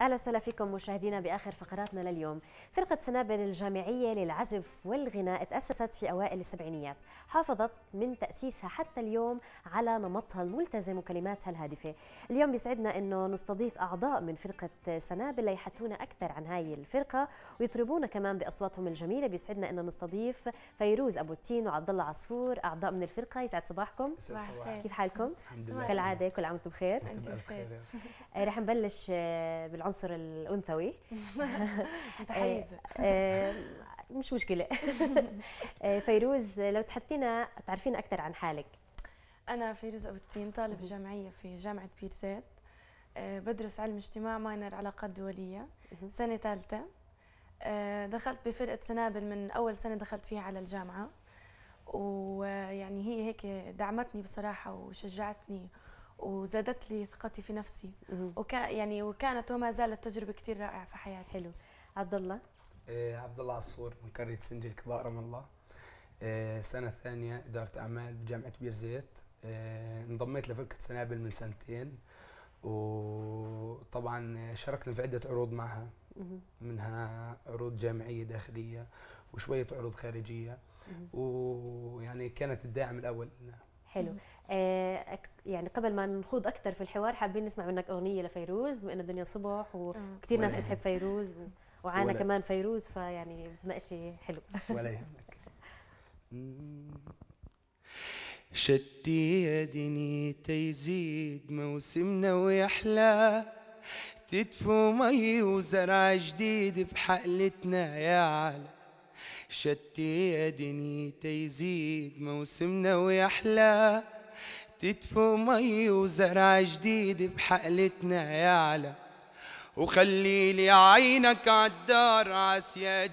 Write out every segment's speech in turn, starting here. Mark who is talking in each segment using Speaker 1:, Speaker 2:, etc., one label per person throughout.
Speaker 1: اهلا وسهلا فيكم مشاهدينا باخر فقراتنا لليوم. فرقه سنابل الجامعيه للعزف والغناء تاسست في اوائل السبعينيات، حافظت من تاسيسها حتى اليوم على نمطها الملتزم وكلماتها الهادفه. اليوم بيسعدنا انه نستضيف اعضاء من فرقه سنابل ليحدثونا اكثر عن هاي الفرقه ويطربونا كمان باصواتهم الجميله، بيسعدنا انه نستضيف فيروز ابو التين وعبد الله عصفور اعضاء من الفرقه، يسعد صباحكم. صباح كيف حالكم؟ الحمد لله كالعاده كل عام وانتم بخير. انتم بخير. رح نبلش آه، بال العنصر الانثوي متحيزه آه، آه، مش مشكله آه، فيروز لو تحطينا تعرفينا اكثر عن حالك
Speaker 2: انا فيروز ابو التين طالبه جامعيه في جامعه بير زيت بدرس علم اجتماع ماينر علاقات دوليه سنه ثالثه دخلت بفرقه سنابل من اول سنه دخلت فيها على الجامعه ويعني هي هيك دعمتني بصراحه وشجعتني وزادت لي ثقتي في نفسي وكا يعني وكانت وما زالت تجربه كثير رائعه في حياتي حلو عبد الله
Speaker 3: إيه عبد الله عصفور من قريه سنجل كبار رام الله إيه سنه ثانيه اداره اعمال بجامعه بير زيت آه انضميت لفرقه سنابل من سنتين وطبعا شاركنا في عده عروض معها منها عروض جامعيه داخليه وشويه عروض خارجيه ويعني كانت الداعم الاول لنا حلو
Speaker 1: آه، يعني قبل ما نخوض اكثر في الحوار حابين نسمع منك اغنيه لفيروز بما انه الدنيا صبح وكثير آه. ناس بتحب فيروز وعانا كمان فيروز فيعني شيء حلو ولا يهمك
Speaker 4: شتي يا دنيا يزيد موسمنا ويحلى تدفو مي وزرع جديد بحقلتنا يا علا شتي يا دنيتي يزيد موسمنا ويحلى تدفو مي وزرع جديد بحقلتنا يعلى وخلي لي عينك عالدار عسيا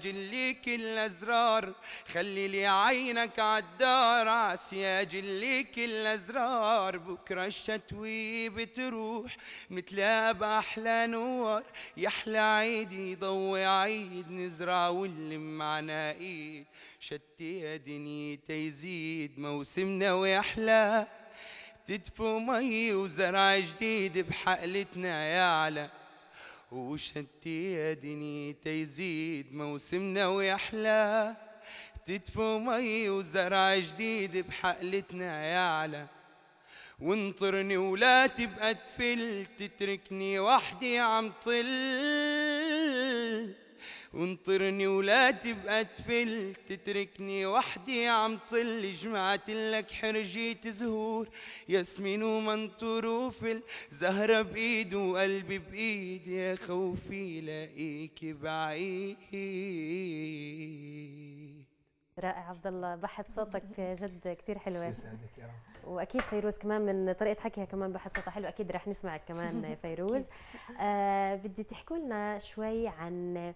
Speaker 4: كل الازرار خلي لي عينك عالدار عسيا كل الازرار بكره الشتوي بتروح مثلها باحلى نوار يحلى عيد يضوي عيد نزرع ونلم معنا ايد شتي يا دنيا يزيد موسمنا ويحلى تدفو مي وزرع جديد بحقلتنا يا يعلى وشتي يا تيزيد يزيد موسمنا ويحلى تدفو مي وزرع جديد بحقلتنا يعلى وانطرني ولا تبقى تفل تتركني وحدي عم طل وانطرني ولا تبقى تفل تتركني وحدي عم طل جمعت لك حرجية زهور ياسمين ومنطور وفل زهرة بإيد وقلبي بإيد يا خوفي لاقيكي بعيد
Speaker 1: رائع عبد الله بحث صوتك جد كثير حلوه يسعدك يا رب واكيد فيروز كمان من طريقه حكيها كمان بحت صوتها حلو اكيد رح نسمعك كمان فيروز آه بدي تحكوا لنا شوي عن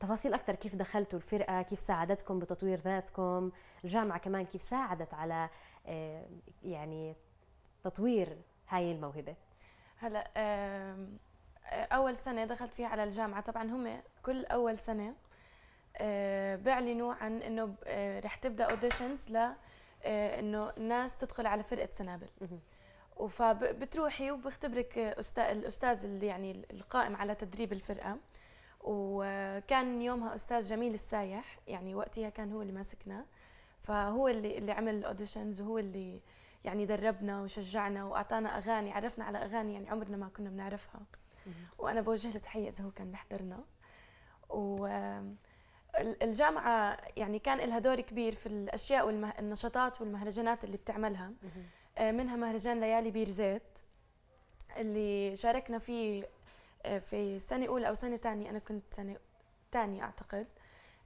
Speaker 1: تفاصيل اكثر كيف دخلتوا الفرقه كيف ساعدتكم بتطوير ذاتكم الجامعه كمان كيف ساعدت على آه، يعني تطوير هاي الموهبه
Speaker 2: هلا آه، اول سنه دخلت فيها على الجامعه طبعا هم كل اول سنه آه، بيعلنوا عن انه رح تبدا اوديشنز ل انه الناس تدخل على فرقه سنابل فبتروحي وبختبرك استاذ الاستاذ اللي يعني القائم على تدريب الفرقه وكان يومها استاذ جميل السايح يعني وقتها كان هو اللي ماسكنا فهو اللي اللي عمل الاوديشنز وهو اللي يعني دربنا وشجعنا واعطانا اغاني عرفنا على اغاني يعني عمرنا ما كنا بنعرفها وانا بوجه له تحيه اذا هو كان بيحضرنا و الجامعة يعني كان لها دور كبير في الأشياء والنشاطات والمهرجانات اللي بتعملها آه، منها مهرجان ليالي بير زيت اللي شاركنا فيه آه، في سنة أولى أو سنة تانية أنا كنت سنة تانية أعتقد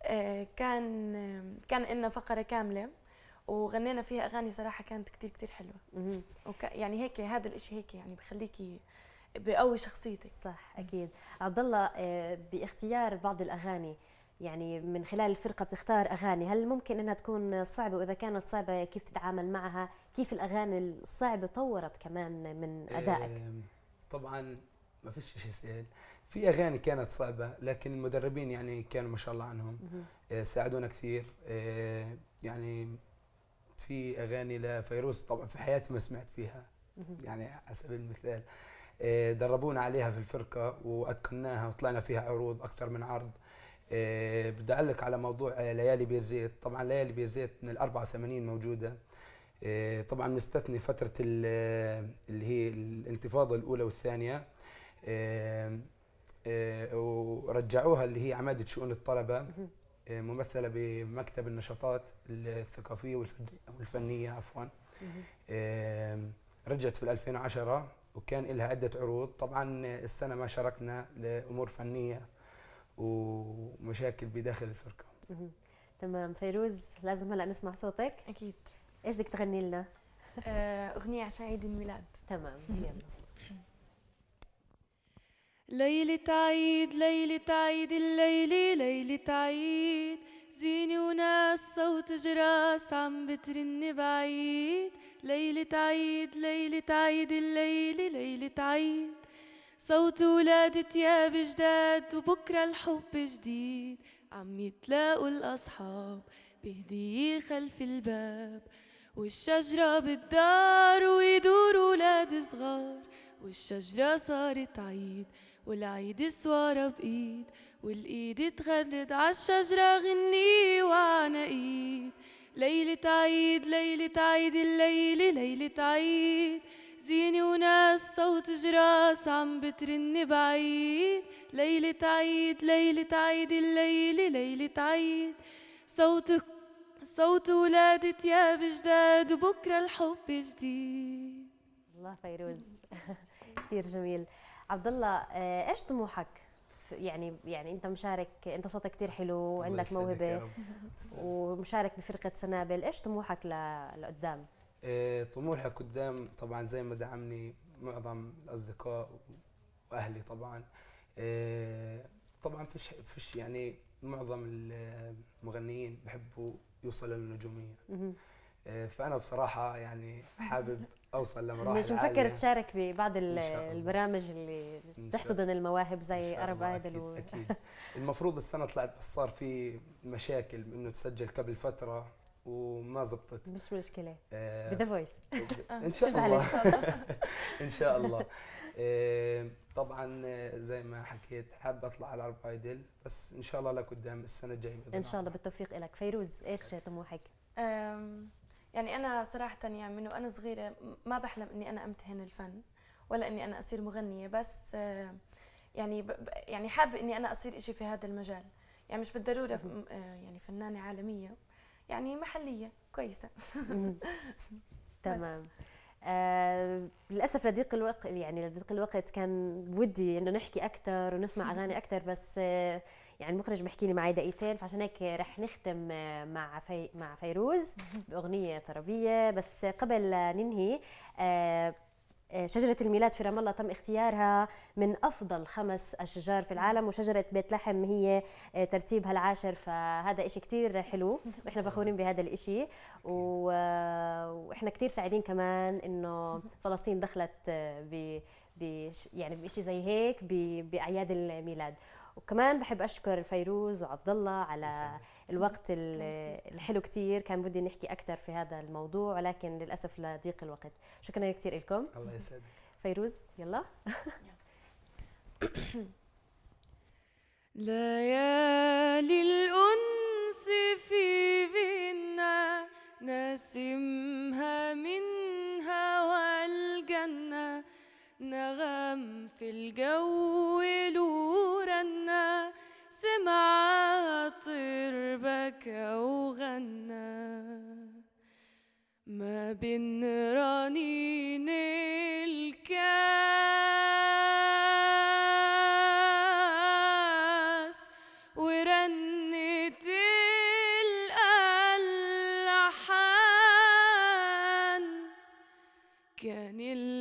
Speaker 2: آه، كان كان لنا فقرة كاملة وغنينا فيها أغاني صراحة كانت كتير كتير حلوة
Speaker 1: وك يعني هيك هذا الإشي هيك يعني بخليكي بقوي شخصيتك صح أكيد عبد الله آه، باختيار بعض الأغاني يعني من خلال الفرقة بتختار أغاني هل ممكن أنها تكون صعبة وإذا كانت صعبة كيف تتعامل معها كيف الأغاني الصعبة طورت كمان من أدائك
Speaker 3: طبعا ما فيش شيء سهل في اغاني كانت صعبه لكن المدربين يعني كانوا ما شاء الله عنهم آه، ساعدونا كثير آه، يعني في اغاني لفيروز طبعا في حياتي ما سمعت فيها يعني على سبيل المثال آه، دربونا عليها في الفرقه واتقناها وطلعنا فيها عروض اكثر من عرض بدي اعلق على موضوع ليالي بيرزيت طبعا ليالي بيرزيت من ال 84 موجوده طبعا مستثني فتره اللي هي الانتفاضه الاولى والثانيه آه، ورجعوها اللي هي عماده شؤون الطلبه آه، ممثله بمكتب النشاطات الثقافيه والفنيه عفوا رجعت في 2010 وكان لها عده عروض طبعا السنه ما شاركنا لامور فنيه ومشاكل بداخل الفرقه
Speaker 1: تمام فيروز لازم هلا نسمع صوتك اكيد ايش بدك تغني لنا
Speaker 2: آه، اغنيه عشان عيد الميلاد
Speaker 1: تمام يلا
Speaker 2: ليلة عيد ليلة عيد الليلة ليلة عيد زيني وناس صوت جراس عم بترن بعيد ليلة عيد ليلة عيد الليلة ليلة عيد صوت ولاد تياب جداد وبكرة الحب جديد عم يتلاقوا الأصحاب بهدية خلف الباب والشجرة بالدار ويدوروا ولاد صغار والشجرة صارت عيد والعيد سوارة بإيد والإيد تغرد عالشجرة غني
Speaker 5: وعنا إيد ليلة عيد ليلة عيد الليلة ليلة عيد زينة وناس صوت جراس عم بترن بعيد ليلة عيد ليلة عيد الليلة ليلة عيد صوت صوت ولادة يا بجداد وبكرة الحب
Speaker 1: جديد الله فيروز كثير جميل عبد الله آه، ايش طموحك يعني يعني انت مشارك انت صوتك كثير حلو وعندك موهبه ومشارك بفرقه سنابل ايش طموحك لقدام
Speaker 3: آه، طموحي قدام طبعا زي ما دعمني معظم الاصدقاء واهلي طبعا آه، طبعا فيش فيش يعني معظم المغنيين بحبوا يوصلوا للنجوميه فانا بصراحه يعني حابب اوصل لمراحل مش مفكر تشارك
Speaker 1: ببعض البرامج اللي بتحتضن المواهب زي ارب ايدل و... أكيد.
Speaker 3: المفروض السنه طلعت بس صار في مشاكل انه تسجل قبل فتره وما زبطت
Speaker 1: مش مشكله آه بذا فويس آه، ان شاء الله ان شاء الله
Speaker 3: آه طبعا آه، زي ما حكيت حاب اطلع على ارب ايدل بس ان شاء الله لقدام السنه الجايه ان شاء
Speaker 1: الله بالتوفيق لك فيروز ايش طموحك
Speaker 2: يعني أنا صراحة يعني من وأنا صغيرة ما بحلم إني أنا أمتهن الفن ولا إني أنا أصير مغنية بس آه، يعني يعني حابة إني أنا أصير إشي في هذا المجال يعني مش بالضرورة آه، يعني فنانة عالمية يعني محلية كويسة
Speaker 1: تمام آه للاسف لضيق الوقت يعني لضيق الوقت كان ودي انه نحكي اكثر ونسمع اغاني اكثر بس آه يعني المخرج بحكي لي معي دقيقتين فعشان هيك رح نختم آه، مع في مع فيروز باغنيه طربيه بس قبل ننهي آه، آه، شجرة الميلاد في رام الله تم اختيارها من أفضل خمس أشجار في العالم وشجرة بيت لحم هي ترتيبها العاشر فهذا شيء كثير حلو وإحنا فخورين بهذا الشيء وإحنا كثير سعيدين كمان إنه فلسطين دخلت ب يعني بشيء زي هيك بأعياد الميلاد وكمان بحب اشكر فيروز وعبد الله على الوقت الحلو كتير كان بدي نحكي اكثر في هذا الموضوع ولكن للاسف لضيق الوقت شكرا كثير لكم الله يسعدك فيروز يلا ليالي الأنس
Speaker 5: في بينا نسمها من هوى الجنة نغم في الجو بين رنين الكاس ورنت الألحان كان